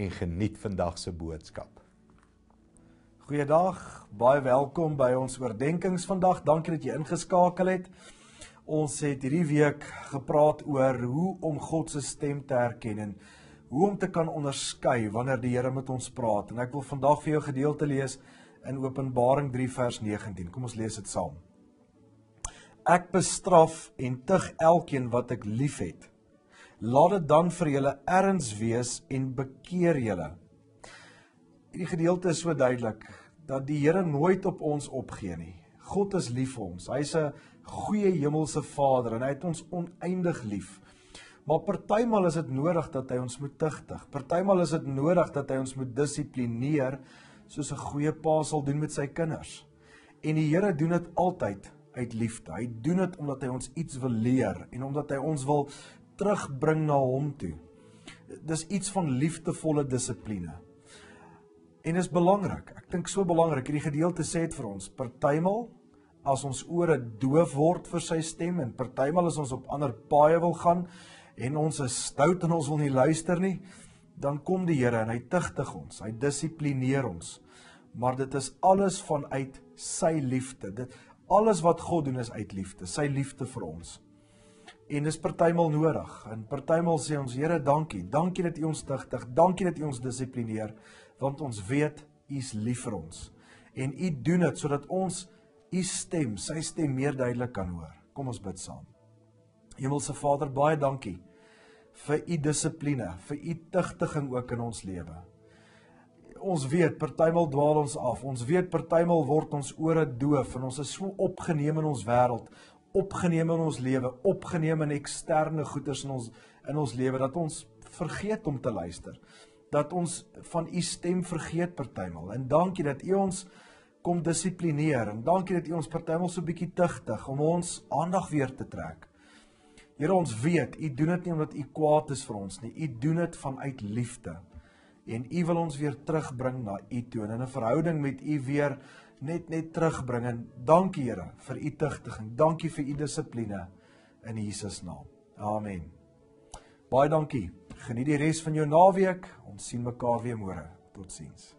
en geniet vandag se boodskap. Goeiedag, baie welkom by ons oordeenkings vandag. Dankie dat jy ingeskakel het. Ons het hierdie week gepraat oor hoe om God se stem te herken en hoe om te kan onderskei wanneer die Here met ons praat. En ek wil vandag vir jou gedeelte lees in Openbaring 3 vers 19. Kom ons lees dit saam. Ek bestraf en tug elkeen wat ek liefhet laat dit dan vir julle erns wees en bekeer julle. Hierdie gedeelte is so duidelik dat die Here nooit op ons opgee nie. God is lief vir ons. Hy's 'n goeie hemelse Vader en hy het ons oneindig lief. Maar partymal is dit nodig dat hy ons moet tugtig. Partymal is dit nodig dat hy ons moet dissiplineer soos 'n goeie pa sal doen met sy kinders. En die Here doen dit altyd uit liefde. Hy doen dit omdat hy ons iets wil leer en omdat hy ons wil terugbring na hom toe. Dis iets van liefdevolle dissipline. En dit is belangrik. Ek dink so belangrik hierdie gedeelte sê dit vir ons. Partymal as ons ore doof word vir sy stem en partymal as ons op ander paaie wil gaan en ons is stout en ons wil nie luister nie, dan kom die Here en hy tigtig ons. Hy dissiplineer ons. Maar dit is alles vanuit sy liefde. Dit alles wat God doen is uit liefde, sy liefde vir ons en dis partymal nodig. En partymal sê ons Here, dankie. Dankie dat U ons tugtig. Dankie dat U ons dissiplineer want ons weet U's lief vir ons. En U doen dit sodat ons U stem, Sy stem meer duidelik kan hoor. Kom ons bid saam. Hemelse Vader, baie dankie vir U dissipline, vir U tugtiging ook in ons lewe. Ons weet partymal dwaal ons af. Ons weet partymal word ons ore doof en ons is so opgeneem in ons wêreld opgeneem in ons lewe, opgeneem in eksterne goederes in ons in ons lewe dat ons vergeet om te luister. Dat ons van u stem vergeet partymal. En dankie dat u ons kom dissiplineer en dankie dat u ons partymal so bietjie tugtig om ons aandag weer te trek. Here ons weet u doen dit nie omdat u kwaad is vir ons nie. U doen dit vanuit liefde. En u wil ons weer terugbring na u toe en in 'n verhouding met u weer net net terugbring en dankie Here vir u tugtiging. Dankie vir u dissipline in Jesus naam. Amen. Baie dankie. Geniet die res van jou naweek. Ons sien mekaar weer môre. Totsiens.